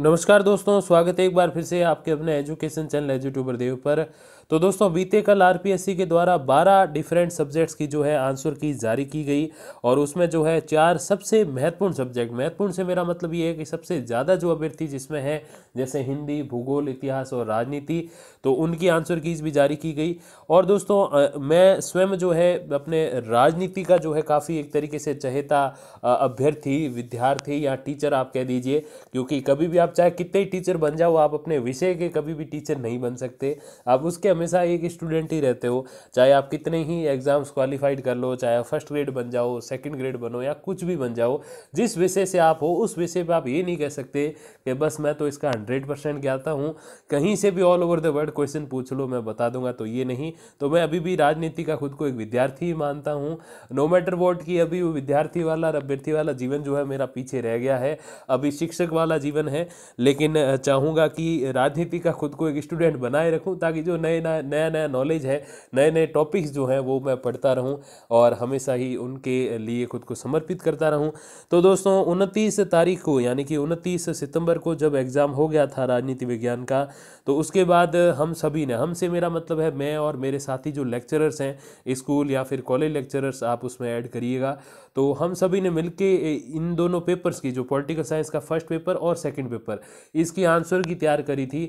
नमस्कार दोस्तों स्वागत है एक बार फिर से आपके अपने एजुकेशन चैनल एजुट्यूबर देव पर तो दोस्तों बीते कल आरपीएससी के द्वारा 12 डिफरेंट सब्जेक्ट्स की जो है आंसर की जारी की गई और उसमें जो है चार सबसे महत्वपूर्ण सब्जेक्ट महत्वपूर्ण से मेरा मतलब ये है कि सबसे ज़्यादा जो अभ्यर्थी जिसमें है जैसे हिंदी भूगोल इतिहास और राजनीति तो उनकी आंसर कीज भी जारी की गई और दोस्तों मैं स्वयं जो है अपने राजनीति का जो है काफ़ी एक तरीके से चहेता अभ्यर्थी विद्यार्थी या टीचर आप कह दीजिए क्योंकि कभी भी आप चाहे कितने ही टीचर बन जाओ आप अपने विषय के कभी भी टीचर नहीं बन सकते आप उसके हमेशा एक स्टूडेंट ही रहते हो चाहे आप कितने ही एग्ज़ाम्स क्वालिफाइड कर लो चाहे फर्स्ट ग्रेड बन जाओ सेकेंड ग्रेड बनो या कुछ भी बन जाओ जिस विषय से आप हो उस विषय पर आप ये नहीं कह सकते कि बस मैं तो इसका हंड्रेड परसेंट ज्ञाता हूँ कहीं से भी all over the world question पूछ लो मैं बता दूंगा तो ये नहीं तो मैं अभी भी राजनीति का खुद को एक विद्यार्थी ही मानता हूँ नो मैटर वॉट की अभी विद्यार्थी वाला अभ्यर्थी वाला जीवन जो है मेरा पीछे रह गया है अभी शिक्षक वाला जीवन है लेकिन चाहूँगा कि राजनीति का खुद को एक स्टूडेंट बनाए रखूँ ताकि जो नए नया नया नॉलेज है नए नए टॉपिक्स जो हैं वो मैं पढ़ता रहूँ और हमेशा ही उनके लिए खुद को समर्पित करता रहूँ तो दोस्तों उनतीस तारीख को यानी कि उनतीस सितंबर को जब एग्ज़ाम हो गया था राजनीति विज्ञान का तो उसके बाद हम सभी ने हमसे मेरा मतलब है मैं और मेरे साथी जो लेक्चरर्स हैं स्कूल या फिर कॉलेज लेक्चरर्स आप उसमें ऐड करिएगा तो हम सभी ने मिलके इन दोनों पेपर्स की जो पॉलिटिकल साइंस का फर्स्ट पेपर और सेकंड पेपर पेपर इसकी आंसर की तैयार करी थी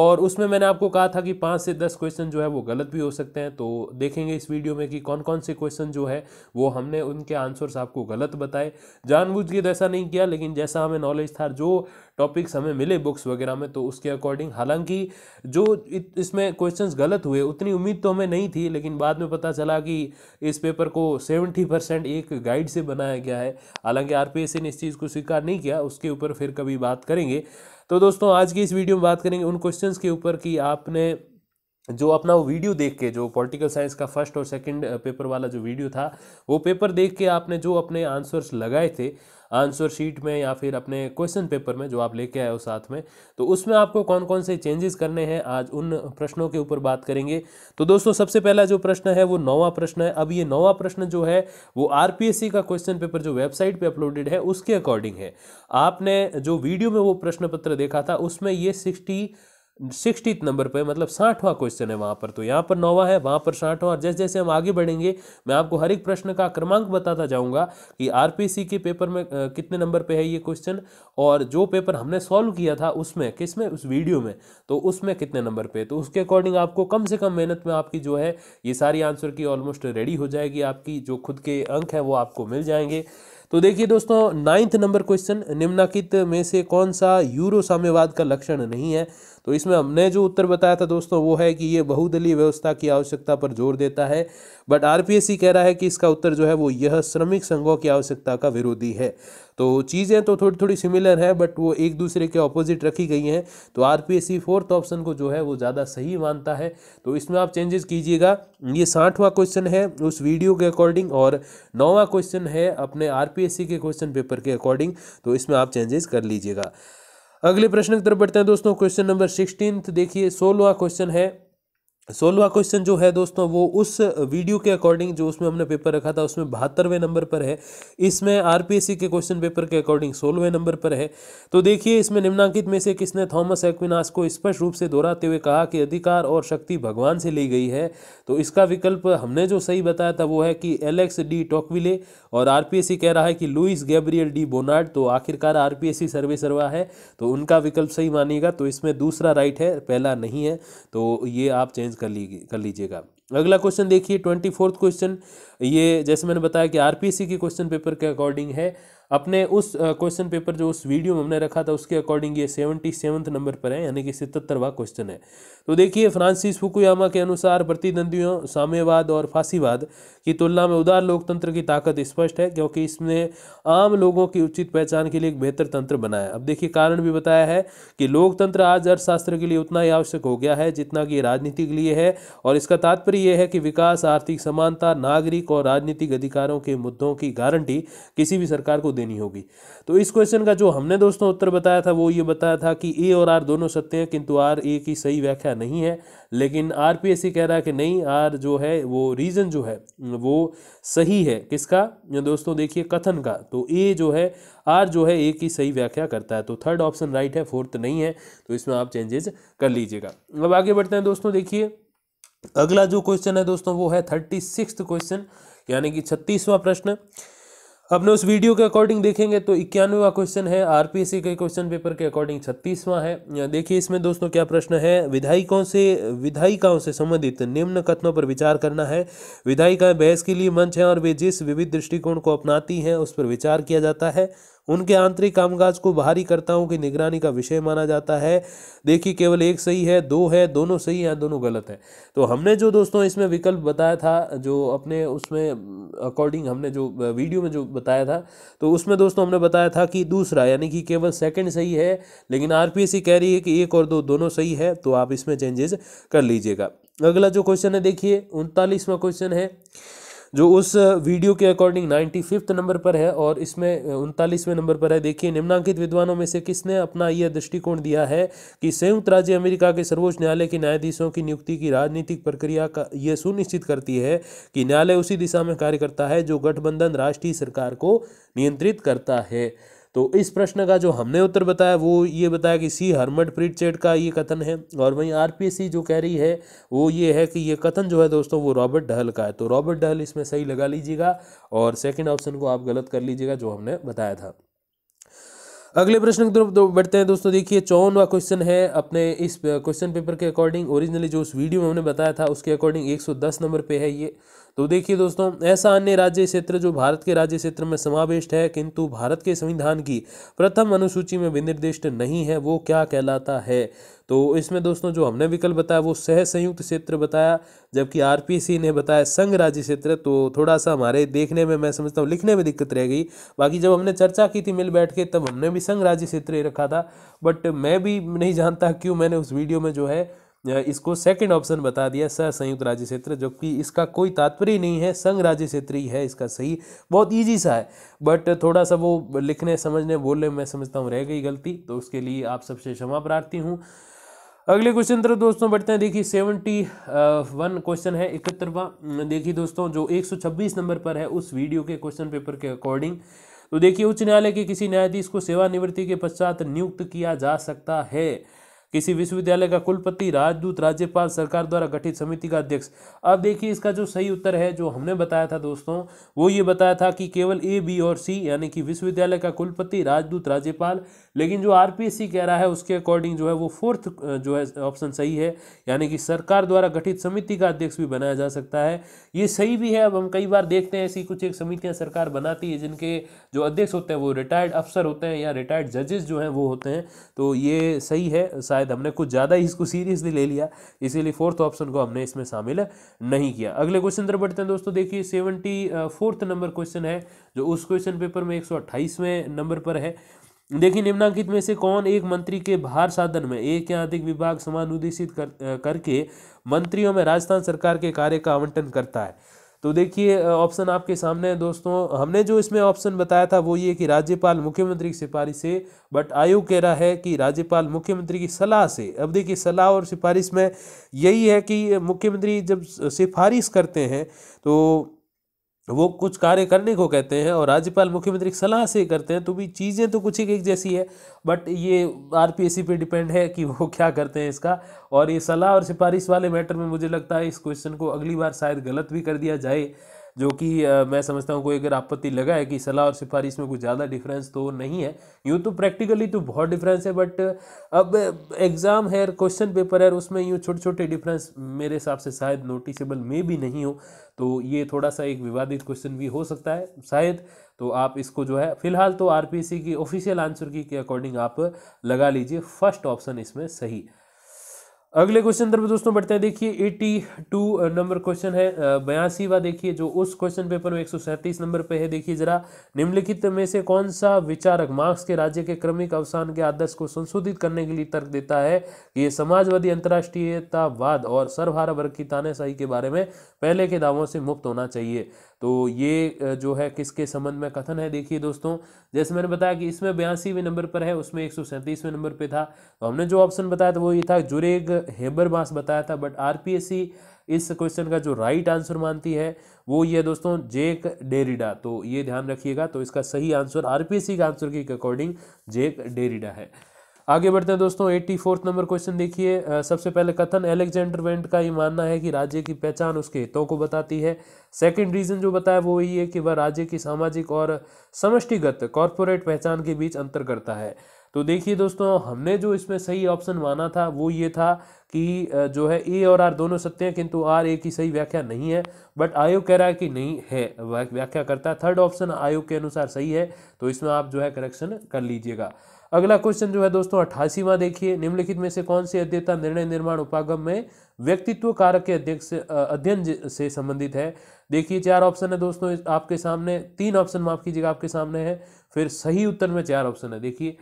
और उसमें मैंने आपको कहा था कि पाँच से दस क्वेश्चन जो है वो गलत भी हो सकते हैं तो देखेंगे इस वीडियो में कि कौन कौन से क्वेश्चन जो है वो हमने उनके आंसर्स आपको गलत बताए जानबूझ के तो ऐसा नहीं किया लेकिन जैसा हमें नॉलेज था जो टॉपिक्स हमें मिले बुक्स वगैरह में तो उसके अकॉर्डिंग हालांकि जो इसमें क्वेश्चंस गलत हुए उतनी उम्मीद तो हमें नहीं थी लेकिन बाद में पता चला कि इस पेपर को सेवेंटी परसेंट एक गाइड से बनाया गया है हालांकि आर ने इस चीज़ को स्वीकार नहीं किया उसके ऊपर फिर कभी बात करेंगे तो दोस्तों आज की इस वीडियो में बात करेंगे उन क्वेश्चंस के ऊपर कि आपने जो अपना वो वीडियो देख के जो पॉलिटिकल साइंस का फर्स्ट और सेकंड पेपर वाला जो वीडियो था वो पेपर देख के आपने जो अपने आंसर्स लगाए थे आंसर शीट में या फिर अपने क्वेश्चन पेपर में जो आप लेके आए हो साथ में तो उसमें आपको कौन कौन से चेंजेस करने हैं आज उन प्रश्नों के ऊपर बात करेंगे तो दोस्तों सबसे पहला जो प्रश्न है वो नौवा प्रश्न है अब ये नौवा प्रश्न जो है वो आर का क्वेश्चन पेपर जो वेबसाइट पर अपलोडेड है उसके अकॉर्डिंग है आपने जो वीडियो में वो प्रश्न पत्र देखा था उसमें ये सिक्सटी सिक्सटी नंबर पे मतलब साठवां क्वेश्चन है वहाँ पर तो यहाँ पर नौवा है वहाँ पर साठवां और जैसे जैसे हम आगे बढ़ेंगे मैं आपको हर एक प्रश्न का क्रमांक बताता जाऊँगा कि आर के पेपर में कितने नंबर पे है ये क्वेश्चन और जो पेपर हमने सॉल्व किया था उसमें किस में उस वीडियो में तो उसमें कितने नंबर पे तो उसके अकॉर्डिंग आपको कम से कम मेहनत में आपकी जो है ये सारी आंसर की ऑलमोस्ट रेडी हो जाएगी आपकी जो खुद के अंक हैं वो आपको मिल जाएंगे तो देखिए दोस्तों नाइन्थ नंबर क्वेश्चन निम्नाकित में से कौन सा यूरो साम्यवाद का लक्षण नहीं है तो इसमें हमने जो उत्तर बताया था दोस्तों वो है कि ये बहुदलीय व्यवस्था की आवश्यकता पर जोर देता है बट आरपीएससी कह रहा है कि इसका उत्तर जो है वो यह श्रमिक संघों की आवश्यकता का विरोधी है तो चीज़ें तो थोड़ी थोड़ी सिमिलर हैं बट वो एक दूसरे के ऑपोजिट रखी गई हैं तो आर पी फोर्थ ऑप्शन को जो है वो ज़्यादा सही मानता है तो इसमें आप चेंजेस कीजिएगा ये साठवां क्वेश्चन है उस वीडियो के अकॉर्डिंग और नौवां क्वेश्चन है अपने आर के क्वेश्चन पेपर के अकॉर्डिंग तो इसमें आप चेंजेस कर लीजिएगा अगले प्रश्न की तरफ बढ़ते हैं दोस्तों क्वेश्चन नंबर सिक्सटीन तो देखिए सोलवा क्वेश्चन है सोलवा क्वेश्चन जो है दोस्तों वो उस वीडियो के अकॉर्डिंग जो उसमें हमने पेपर रखा था उसमें बहत्तरवें नंबर पर है इसमें आरपीएससी के क्वेश्चन पेपर के अकॉर्डिंग सोलहवें नंबर पर है तो देखिए इसमें निम्नांकित में से किसने थॉमस एक्विनास को स्पष्ट रूप से दोहराते हुए कहा कि अधिकार और शक्ति भगवान से ली गई है तो इसका विकल्प हमने जो सही बताया था वो है कि एलेक्स डी टॉकविले और आर कह रहा है कि लुइस गैब्रियल डी बोनार्ड तो आखिरकार आर सर्वे सर्वा है तो उनका विकल्प सही मानिएगा तो इसमें दूसरा राइट है पहला नहीं है तो ये आप चेंज कर ली कर लीजिएगा अगला क्वेश्चन देखिए ट्वेंटी फोर्थ क्वेश्चन ये जैसे मैंने बताया कि आरपीसी के क्वेश्चन पेपर के अकॉर्डिंग है अपने उस क्वेश्चन पेपर जो उस वीडियो में हमने रखा था उसके अकॉर्डिंग ये सेवेंटी सेवन्थ नंबर पर है यानी कि सतहत्तरवा क्वेश्चन है तो देखिए फ्रांसिस फुकुयामा के अनुसार प्रतिद्वंदियों साम्यवाद और फांसीवाद की तुलना में उदार लोकतंत्र की ताकत स्पष्ट है क्योंकि इसने आम लोगों की उचित पहचान के लिए एक बेहतर तंत्र बनाया अब देखिए कारण भी बताया है कि लोकतंत्र आज अर्थशास्त्र के लिए उतना ही आवश्यक हो गया है जितना कि राजनीति के लिए है और इसका तात्पर्य यह है कि विकास आर्थिक समानता नागरिक और राजनीतिक अधिकारों के मुद्दों की गारंटी किसी भी सरकार को देनी होगी तो इस क्वेश्चन का जो हमने दोस्तों उत्तर बताया था वो ये बताया था कि ए और आर दोनों सत्य हैं किंतु आर ए की सही व्याख्या नहीं है लेकिन आर पी एस सी कह रहा है कि नहीं आर जो है वो रीज़न जो है वो सही है किसका दोस्तों देखिए कथन का तो ए जो है आर जो है ए की सही व्याख्या करता है तो थर्ड ऑप्शन राइट है फोर्थ नहीं है तो इसमें आप चेंजेस कर लीजिएगा अब आगे बढ़ते हैं दोस्तों देखिए अगला जो क्वेश्चन है दोस्तों वो है थर्टी सिक्स क्वेश्चन यानी कि छत्तीसवां प्रश्न अपने उस वीडियो के अकॉर्डिंग देखेंगे तो इक्यानवेवा क्वेश्चन है आरपीएससी के क्वेश्चन पेपर के अकॉर्डिंग छत्तीसवां है देखिए इसमें दोस्तों क्या प्रश्न है विधायिकों से विधायिकाओं से संबंधित निम्न कथनों पर विचार करना है विधायिकाएं बहस के लिए मंच है और वे जिस विविध दृष्टिकोण को अपनाती हैं उस पर विचार किया जाता है उनके आंतरिक कामकाज को बाहरी कर्ताओं की निगरानी का विषय माना जाता है देखिए केवल एक सही है दो है दोनों सही है दोनों गलत है तो हमने जो दोस्तों इसमें विकल्प बताया था जो अपने उसमें अकॉर्डिंग हमने जो वीडियो में जो बताया था तो उसमें दोस्तों हमने बताया था कि दूसरा यानी कि केवल सेकेंड सही है लेकिन आर कह रही है कि एक और दो दोनों सही है तो आप इसमें चेंजेस कर लीजिएगा अगला जो क्वेश्चन है देखिए उनतालीसवां क्वेश्चन है जो उस वीडियो के अकॉर्डिंग नाइन्टी फिफ्थ नंबर पर है और इसमें उनतालीसवें नंबर पर है देखिए निम्नांकित विद्वानों में से किसने अपना यह दृष्टिकोण दिया है कि संयुक्त राज्य अमेरिका के सर्वोच्च न्यायालय के न्यायाधीशों की नियुक्ति की राजनीतिक प्रक्रिया का यह सुनिश्चित करती है कि न्यायालय उसी दिशा में कार्य करता है जो गठबंधन राष्ट्रीय सरकार को नियंत्रित करता है तो इस प्रश्न का जो हमने उत्तर बताया वो ये बताया कि सी हरमट प्रीटचेट का ये कथन है और वहीं आरपीएससी जो कह रही है वो ये है कि ये कथन जो है दोस्तों वो रॉबर्ट डहल का है तो रॉबर्ट डहल इसमें सही लगा लीजिएगा और सेकेंड ऑप्शन को आप गलत कर लीजिएगा जो हमने बताया था अगले प्रश्न की तरफ बढ़ते हैं दोस्तों देखिए चौवनवा क्वेश्चन है अपने इस क्वेश्चन पेपर के अकॉर्डिंग ओरिजिनली जो उस वीडियो में हमने बताया था उसके अकॉर्डिंग 110 नंबर पे है ये तो देखिए दोस्तों ऐसा अन्य राज्य क्षेत्र जो भारत के राज्य क्षेत्र में समाविष्ट है किंतु भारत के संविधान की प्रथम अनुसूची में विनिर्दिष्ट नहीं है वो क्या कहलाता है तो इसमें दोस्तों जो हमने विकल्प बताया वो सह संयुक्त क्षेत्र बताया जबकि आरपीसी ने बताया संघ राज्य क्षेत्र तो थोड़ा सा हमारे देखने में मैं समझता हूँ लिखने में दिक्कत रह गई बाकी जब हमने चर्चा की थी मिल बैठ के तब हमने भी संघ राज्य क्षेत्र ही रखा था बट मैं भी नहीं जानता क्यों मैंने उस वीडियो में जो है इसको सेकंड ऑप्शन बता दिया सह संयुक्त राज्य क्षेत्र जबकि इसका कोई तात्पर्य नहीं है संघ राज्य क्षेत्र ही है इसका सही बहुत इजी सा है बट थोड़ा सा वो लिखने समझने बोलने में समझता हूँ रह गई गलती तो उसके लिए आप सबसे क्षमा प्रार्थी हूँ अगले क्वेश्चन तरफ दोस्तों बढ़ते हैं देखिए सेवेंटी वन क्वेश्चन है इकहत्तरवा देखिए दोस्तों जो छब्बीस नंबर पर है उस वीडियो के क्वेश्चन पेपर के अकॉर्डिंग तो देखिए उच्च न्यायालय के किसी न्यायाधीश को सेवानिवृत्ति के पश्चात नियुक्त किया जा सकता है किसी विश्वविद्यालय का कुलपति राजदूत राज्यपाल सरकार द्वारा गठित समिति का अध्यक्ष अब देखिए इसका जो सही उत्तर है जो हमने बताया था दोस्तों वो ये बताया था कि केवल ए बी और सी यानी कि विश्वविद्यालय का कुलपति राजदूत राज्यपाल लेकिन जो आरपीसी कह रहा है उसके अकॉर्डिंग जो है वो फोर्थ जो है ऑप्शन सही है यानी कि सरकार द्वारा गठित समिति का अध्यक्ष भी बनाया जा सकता है ये सही भी है अब हम कई बार देखते हैं ऐसी कुछ एक समितियाँ सरकार बनाती है जिनके जो अध्यक्ष होते हैं वो रिटायर्ड अफसर होते हैं या रिटायर्ड जजेस जो हैं वो होते हैं तो ये सही है शायद हमने कुछ ज़्यादा ही इसको सीरियसली ले लिया इसीलिए फोर्थ ऑप्शन को हमने इसमें शामिल नहीं किया अगले क्वेश्चन तरफ बढ़ते हैं दोस्तों देखिए सेवेंटी फोर्थ नंबर क्वेश्चन है जो उस क्वेश्चन पेपर में एक नंबर पर है देखिए निम्नांकित में से कौन एक मंत्री के भार साधन में एक या अधिक विभाग समानुदेशित कर, करके मंत्रियों में राजस्थान सरकार के कार्य का आवंटन करता है तो देखिए ऑप्शन आपके सामने है दोस्तों हमने जो इसमें ऑप्शन बताया था वो ये कि राज्यपाल मुख्यमंत्री की सिफारिश से बट आयोग कह रहा है कि राज्यपाल मुख्यमंत्री की सलाह से अब देखिए सलाह और सिफारिश में यही है कि मुख्यमंत्री जब सिफारिश करते हैं तो तो वो कुछ कार्य करने को कहते हैं और राज्यपाल मुख्यमंत्री की सलाह से करते हैं तो भी चीज़ें तो कुछ एक एक जैसी है बट ये आर पे डिपेंड है कि वो क्या करते हैं इसका और ये सलाह और सिफारिश वाले मैटर में मुझे लगता है इस क्वेश्चन को अगली बार शायद गलत भी कर दिया जाए जो कि मैं समझता हूँ कोई अगर आपत्ति लगा है कि सलाह और सिफारिश में कुछ ज़्यादा डिफरेंस तो नहीं है यूँ तो प्रैक्टिकली तो बहुत डिफरेंस है बट अब एग्ज़ाम है क्वेश्चन पेपर है उसमें यूँ छोटे छोटे डिफरेंस मेरे हिसाब से शायद नोटिसेबल में भी नहीं हो तो ये थोड़ा सा एक विवादित क्वेश्चन भी हो सकता है शायद तो आप इसको जो है फिलहाल तो आर की ऑफिशियल आंसर की के अकॉर्डिंग आप लगा लीजिए फर्स्ट ऑप्शन इसमें सही अगले क्वेश्चन नंबर दोस्तों बढ़ते हैं देखिए एटी टू नंबर क्वेश्चन है व देखिए जो उस क्वेश्चन पेपर में एक नंबर पे है देखिए जरा निम्नलिखित में से कौन सा विचारक मार्क्स के राज्य के क्रमिक अवसान के आदर्श को संशोधित करने के लिए तर्क देता है कि ये समाजवादी अंतर्राष्ट्रीयतावाद और सर्वहारा वर्ग की तानाशाही के बारे में पहले के दावों से मुक्त होना चाहिए तो ये जो है किसके संबंध में कथन है देखिए दोस्तों जैसे मैंने बताया कि इसमें बयासीवें नंबर पर है उसमें एक नंबर पर था तो हमने जो ऑप्शन बताया था वो ये था जुरेग हेबर मास बताया था बट आर इस क्वेश्चन का जो राइट right आंसर मानती है वो ये दोस्तों जेक डेरिडा तो ये ध्यान रखिएगा तो इसका सही आंसर आरपीएससी के आंसर के अकॉर्डिंग जेक डेरिडा है आगे बढ़ते हैं दोस्तों एट्टी फोर्थ नंबर क्वेश्चन देखिए सबसे पहले कथन एलेक्जेंडर वेंट का ये मानना है कि राज्य की पहचान उसके हितों को बताती है सेकंड रीजन जो बताया वो यही है कि वह राज्य की सामाजिक और समष्टिगत कॉरपोरेट पहचान के बीच अंतर करता है तो देखिए दोस्तों हमने जो इसमें सही ऑप्शन माना था वो ये था कि जो है ए और आर दोनों सत्य हैं किंतु आर ए की सही व्याख्या नहीं है बट आयोग कह रहा है कि नहीं है व्याख्या करता है थर्ड ऑप्शन आयोग के अनुसार सही है तो इसमें आप जो है करेक्शन कर लीजिएगा अगला क्वेश्चन जो है दोस्तों अट्ठासीवा देखिए निम्नलिखित में से कौन से अध्ययता निर्णय निर्माण उपागम में व्यक्तित्व कारक के अध्यक्ष अध्ययन से संबंधित है देखिए चार ऑप्शन है दोस्तों आपके सामने तीन ऑप्शन माफ कीजिएगा आपके सामने है फिर सही उत्तर में चार ऑप्शन है देखिए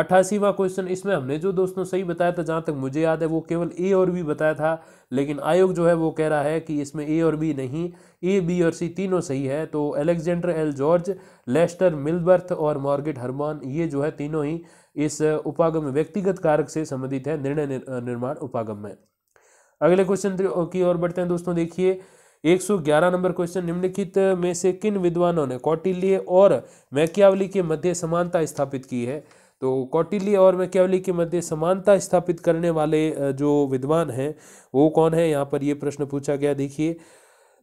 अट्ठासीवा क्वेश्चन इसमें हमने जो दोस्तों सही बताया था जहाँ तक मुझे याद है वो केवल ए और बी बताया था लेकिन आयोग जो है वो कह रहा है कि इसमें ए और बी नहीं ए बी और सी तीनों सही है तो Alexander L George Lester Milbrath और मॉर्गेट हरमान ये जो है तीनों ही इस उपागम व्यक्तिगत कारक से संबंधित है निर्णय निर्माण उपागम में अगले क्वेश्चन की ओर बढ़ते हैं दोस्तों देखिए 111 नंबर क्वेश्चन निम्नलिखित में से किन विद्वानों ने कौटिल्य और मैकियावली के मध्य समानता स्थापित की है तो कौटिल्य और मैकेवली के मध्य समानता स्थापित करने वाले जो विद्वान हैं वो कौन है यहाँ पर ये प्रश्न पूछा गया देखिए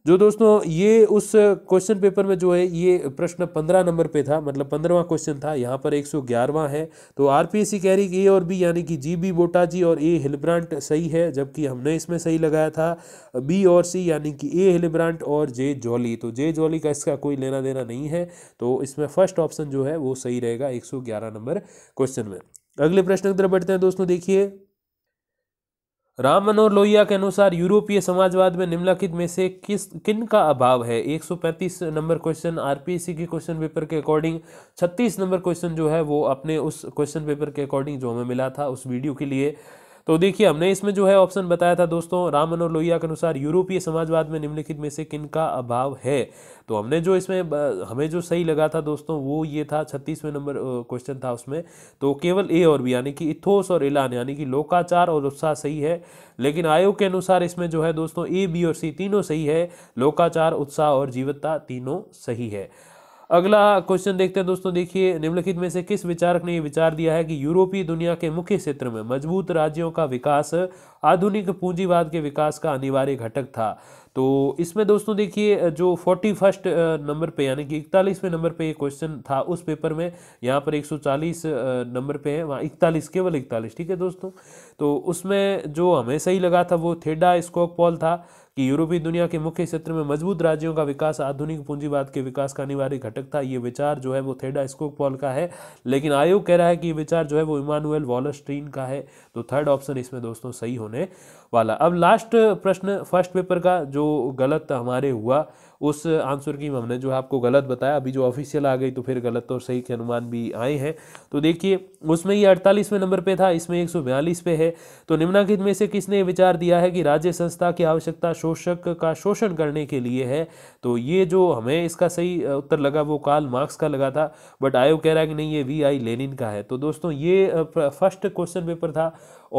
जो दोस्तों ये उस क्वेश्चन पेपर में जो है ये प्रश्न पंद्रह नंबर पे था मतलब पंद्रहवा क्वेश्चन था यहाँ पर एक सौ ग्यारहवा है तो आरपीएससी कह रही कि ए और बी यानी कि जी बी बोटा जी और ए हिलब्रांट सही है जबकि हमने इसमें सही लगाया था बी और सी यानी कि ए हिलब्रांट और जे जॉली तो जे जॉली का इसका कोई लेना देना नहीं है तो इसमें फर्स्ट ऑप्शन जो है वो सही रहेगा एक नंबर क्वेश्चन में अगले प्रश्न की तरफ बढ़ते हैं दोस्तों देखिए राम मनोहर लोहिया के अनुसार यूरोपीय समाजवाद में निम्नलिखित में से किस किन का अभाव है 135 नंबर क्वेश्चन आरपीएससी के क्वेश्चन पेपर के अकॉर्डिंग 36 नंबर क्वेश्चन जो है वो अपने उस क्वेश्चन पेपर के अकॉर्डिंग जो हमें मिला था उस वीडियो के लिए तो देखिए हमने इसमें जो है ऑप्शन बताया था दोस्तों राम मनोहर लोहिया के अनुसार यूरोपीय समाजवाद में निम्नलिखित में से किन का अभाव है तो हमने जो इसमें हमें जो सही लगा था दोस्तों वो ये था छत्तीसवें नंबर क्वेश्चन था उसमें तो केवल ए और बी यानी कि इथोस और इलान यानी कि लोकाचार और उत्साह सही है लेकिन आयोग के अनुसार इसमें जो है दोस्तों ए बी और सी तीनों सही है लोकाचार उत्साह और जीवत्ता तीनों सही है अगला क्वेश्चन देखते हैं दोस्तों देखिए निम्नलिखित में से किस विचारक ने यह विचार दिया है कि यूरोपीय दुनिया के मुख्य क्षेत्र में मजबूत राज्यों का विकास आधुनिक पूंजीवाद के विकास का अनिवार्य घटक था तो इसमें दोस्तों देखिए जो फोर्टी फर्स्ट नंबर पे यानी कि इकतालीसवें नंबर पे ये क्वेश्चन था उस पेपर में यहाँ पर 140 नंबर पे है वहाँ इकतालीस केवल इकतालीस ठीक है दोस्तों तो उसमें जो हमें सही लगा था वो थेडा स्कोक पॉल था कि यूरोपीय दुनिया के मुख्य क्षेत्र में मजबूत राज्यों का विकास आधुनिक पूंजीवाद के विकास का अनिवार्य घटक था ये विचार जो है वो थेडा स्कोकपॉल का है लेकिन आयोग कह रहा है कि ये विचार जो है वो इमानुअल वॉलस्ट्रीन का है तो थर्ड ऑप्शन इसमें दोस्तों सही होने वाला अब लास्ट प्रश्न फर्स्ट पेपर का जो गलत हमारे हुआ उस आंसर की हमने जो है आपको गलत बताया अभी जो ऑफिशियल आ गई तो फिर गलत और सही के अनुमान भी आए हैं तो देखिए उसमें ये अड़तालीसवें नंबर पर था इसमें एक पे है तो निम्नाकित में से किसने विचार दिया है कि राज्य संस्था की आवश्यकता शोषक का शोषण करने के लिए है तो ये जो हमें इसका सही उत्तर लगा वो काल मार्क्स का लगा था बट आयोग कह रहा है कि नहीं ये वी आई लेनिन का है तो दोस्तों ये फर्स्ट क्वेश्चन पेपर था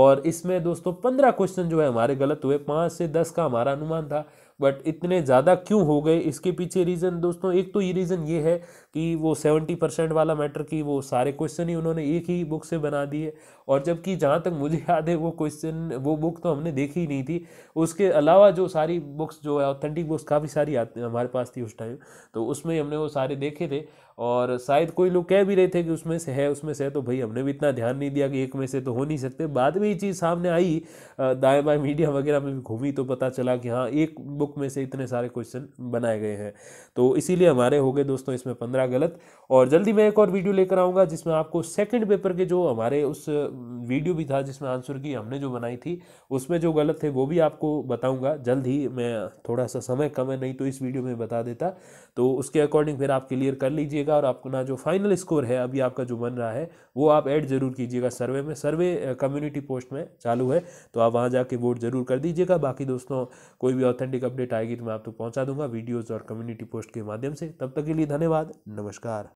और इसमें दोस्तों पंद्रह क्वेश्चन जो है हमारे गलत हुए पाँच से दस का हमारा अनुमान था बट इतने ज़्यादा क्यों हो गए इसके पीछे रीज़न दोस्तों एक तो ये रीज़न ये है कि वो सेवेंटी परसेंट वाला मैटर की वो सारे क्वेश्चन ही उन्होंने एक ही बुक से बना दिए और जबकि जहाँ तक मुझे याद है वो क्वेश्चन वो बुक तो हमने देखी ही नहीं थी उसके अलावा जो सारी बुक्स जो है ऑथेंटिक बुक्स काफ़ी सारी आती हमारे पास थी उस टाइम तो उसमें हमने वो सारे देखे थे और शायद कोई लोग कह भी रहे थे कि उसमें से है उसमें से है तो भाई हमने भी इतना ध्यान नहीं दिया कि एक में से तो हो नहीं सकते बाद में ये चीज़ सामने आई दाएँ बाएँ मीडिया वगैरह में भी घूमी तो पता चला कि हाँ एक बुक में से इतने सारे क्वेश्चन बनाए गए हैं तो इसीलिए हमारे हो गए दोस्तों इसमें पंद्रह गलत और जल्दी मैं एक और वीडियो लेकर आऊँगा जिसमें आपको सेकेंड पेपर के जो हमारे उस वीडियो भी था जिसमें आंसर की हमने जो बनाई थी उसमें जो गलत थे वो भी आपको बताऊँगा जल्द ही मैं थोड़ा सा समय कम है नहीं तो इस वीडियो में बता देता तो उसके अकॉर्डिंग फिर आप क्लियर कर लीजिए कीजिएगा और अपना जो फाइनल स्कोर है अभी आपका जो बन रहा है वो आप ऐड ज़रूर कीजिएगा सर्वे में सर्वे कम्युनिटी पोस्ट में चालू है तो आप वहाँ जाके वोट ज़रूर कर दीजिएगा बाकी दोस्तों कोई भी ऑथेंटिक अपडेट आएगी तो मैं आप तक तो पहुँचा दूंगा वीडियोज़ और कम्युनिटी पोस्ट के माध्यम से तब तक के लिए धन्यवाद नमस्कार